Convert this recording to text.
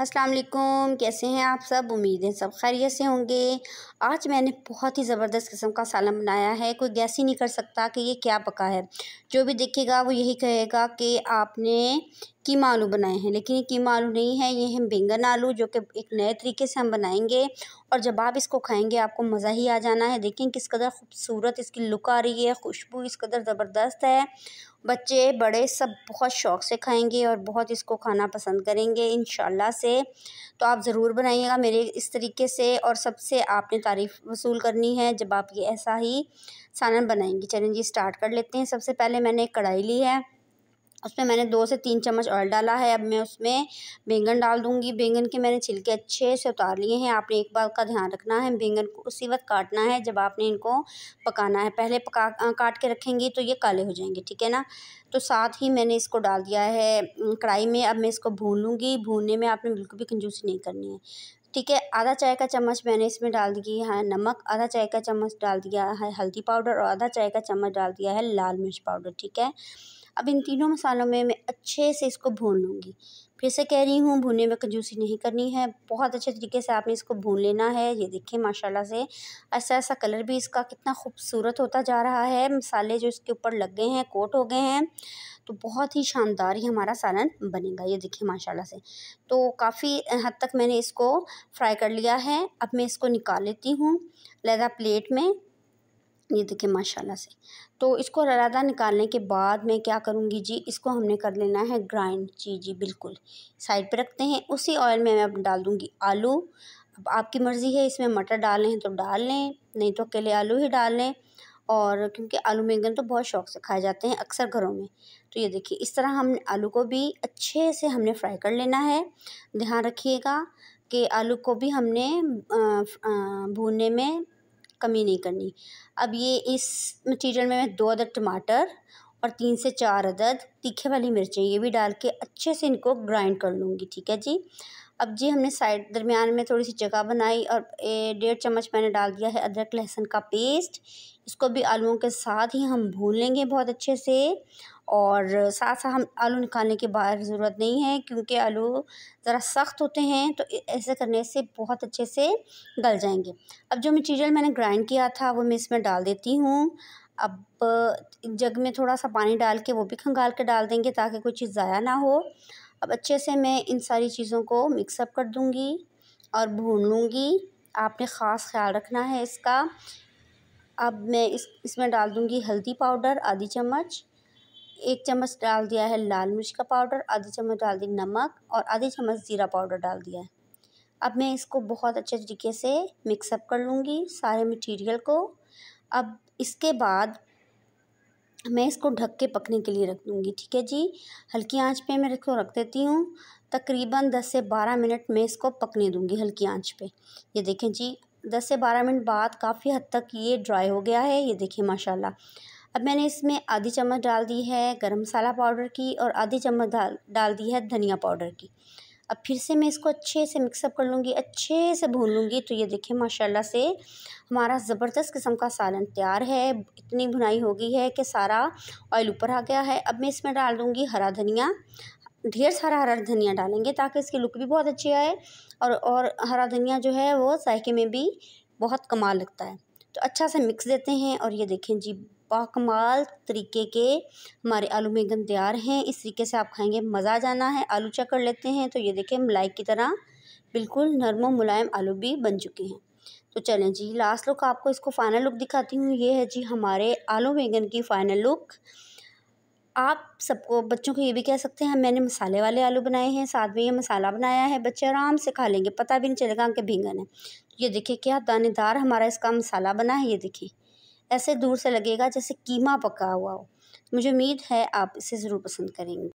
अस्सलाम वालेकुम कैसे हैं आप सब उम्मीद है सब खैरियत से होंगे आज मैंने बहुत ही ज़बरदस्त किस्म का सालन बनाया है कोई गैस ही नहीं कर सकता कि ये क्या पका है जो भी देखेगा वो यही कहेगा कि आपने कीमा आलू बनाए हैं लेकिन ये कीमा आलू नहीं है ये हैं बैंगन आलू जो कि एक नए तरीके से हम बनाएंगे और जब आप इसको खाएंगे आपको मज़ा ही आ जाना है देखें किस कदर खूबसूरत इसकी लुक आ रही है खुशबू इस कदर ज़बरदस्त है बच्चे बड़े सब बहुत शौक़ से खाएंगे और बहुत इसको खाना पसंद करेंगे इन से तो आप ज़रूर बनाइएगा मेरे इस तरीके से और सबसे आपने तारीफ़ वसूल करनी है जब आप ये ऐसा ही सालन बनाएंगी चलें जी स्टार्ट कर लेते हैं सबसे पहले मैंने एक कढ़ाई ली है उसमें मैंने दो से तीन चम्मच ऑयल डाला है अब मैं उसमें बैंगन डाल दूँगी बैंगन के मैंने छिलके अच्छे से उतार लिए हैं आपने एक बार का ध्यान रखना है बैंगन को उसी वक्त काटना है जब आपने इनको पकाना है पहले पका काट के रखेंगी तो ये काले हो जाएंगे ठीक है ना तो साथ ही मैंने इसको डाल दिया है कढ़ाई में अब मैं इसको भून लूँगी भूनने में आपने बिल्कुल भी कंजूसी नहीं करनी है ठीक है आधा चाय का चम्मच मैंने इसमें डाल दी है नमक आधा चाय का चम्मच डाल दिया है हल्दी पाउडर और आधा चाय का चम्मच डाल दिया है लाल मिर्च पाउडर ठीक है अब इन तीनों मसालों में मैं अच्छे से इसको भून लूँगी फिर से कह रही हूँ भुने में कंजूसी नहीं करनी है बहुत अच्छे तरीके से आपने इसको भून लेना है ये देखें माशाल्लाह से ऐसा ऐसा कलर भी इसका कितना खूबसूरत होता जा रहा है मसाले जो इसके ऊपर लग गए हैं कोट हो गए हैं तो बहुत ही शानदार ही हमारा सालन बनेगा ये देखिए माशाल्लाह से तो काफ़ी हद तक मैंने इसको फ्राई कर लिया है अब मैं इसको निकाल लेती हूँ लहदा प्लेट में ये देखिए माशाल्लाह से तो इसको रलादा निकालने के बाद मैं क्या करूँगी जी इसको हमने कर लेना है ग्राइंड जी जी बिल्कुल साइड पे रखते हैं उसी ऑयल में मैं अब डाल दूँगी आलू अब आपकी मर्ज़ी है इसमें मटर डालने हैं तो डाल लें नहीं तो अकेले आलू ही डाल लें और क्योंकि आलू बैंगन तो बहुत शौक से खाए जाते हैं अक्सर घरों में तो ये देखिए इस तरह हम आलू को भी अच्छे से हमने फ्राई कर लेना है ध्यान रखिएगा कि आलू को भी हमने भूनने में कमी नहीं करनी अब ये इस मटीरियल में मैं दो अदर टमाटर और तीन से चार अदद तीखे वाली मिर्चें ये भी डाल के अच्छे से इनको ग्राइंड कर लूँगी ठीक है जी अब जी हमने साइड दरमियान में थोड़ी सी जगह बनाई और डेढ़ चम्मच मैंने डाल दिया है अदरक लहसुन का पेस्ट इसको भी आलूओं के साथ ही हम भून लेंगे बहुत अच्छे से और साथ साथ हम आलू निकालने के बाहर ज़रूरत नहीं है क्योंकि आलू ज़रा सख्त होते हैं तो ऐसे करने से बहुत अच्छे से गल जाएंगे अब जो मटीरियल मैंने ग्राइंड किया था वो मैं इसमें डाल देती हूँ अब जग में थोड़ा सा पानी डाल के वो भी खंगाल के डाल देंगे ताकि कोई चीज़ ज़ाया ना हो अब अच्छे से मैं इन सारी चीज़ों को मिक्सअप कर दूँगी और भून लूँगी आपने ख़ास ख्याल रखना है इसका अब मैं इस इसमें डाल दूँगी हल्दी पाउडर आधी चम्मच एक चम्मच डाल दिया है लाल मिर्च का पाउडर आधी चम्मच डाल दी नमक और आधी चम्मच ज़ीरा पाउडर डाल दिया है अब मैं इसको बहुत अच्छे तरीके से मिक्सअप कर लूँगी सारे मटेरियल को अब इसके बाद मैं इसको ढक के पकने के लिए रख दूँगी ठीक है जी हल्की आंच पे मैं इसको रख देती हूँ तकरीबन दस से बारह मिनट में इसको पकने दूँगी हल्की आंच पे ये देखें जी दस से बारह मिनट बाद काफ़ी हद तक ये ड्राई हो गया है ये देखिए माशाल्लाह अब मैंने इसमें आधी चम्मच डाल दी है गरम मसाला पाउडर की और आधी चम्मच डाल डाल दी है धनिया पाउडर की अब फिर से मैं इसको अच्छे से मिक्सअप कर लूँगी अच्छे से भून लूँगी तो ये देखिए माशाल्लाह से हमारा ज़बरदस्त किस्म का सालन तैयार है इतनी भुनाई हो गई है कि सारा ऑयल ऊपर आ गया है अब मैं इसमें डाल दूँगी हरा धनिया ढेर सारा हरा धनिया डालेंगे ताकि इसकी लुक भी बहुत अच्छी आए और और हरा धनिया जो है वो जायके में भी बहुत कमाल लगता है तो अच्छा से मिक्स देते हैं और ये देखें जी पाकमाल तरीके के हमारे आलू बैंगन तैयार हैं इस तरीके से आप खाएंगे मज़ा आ जाना है आलू चेक कर लेते हैं तो ये देखें मलाई की तरह बिल्कुल नरम मुलायम आलू भी बन चुके हैं तो चलें जी लास्ट लुक आपको इसको फ़ाइनल लुक दिखाती हूँ ये है जी हमारे आलू बैंगन की फ़ाइनल लुक आप सबको बच्चों को ये भी कह सकते हैं मैंने मसाले वाले आलू बनाए हैं साथ में ये मसाला बनाया है बच्चे आराम से खा लेंगे पता भी नहीं चलेगा कि बैंगन है ये देखिए क्या दानेदार हमारा इसका मसाला बना है ये देखिए ऐसे दूर से लगेगा जैसे कीमा पका हुआ हो तो मुझे उम्मीद है आप इसे ज़रूर पसंद करेंगे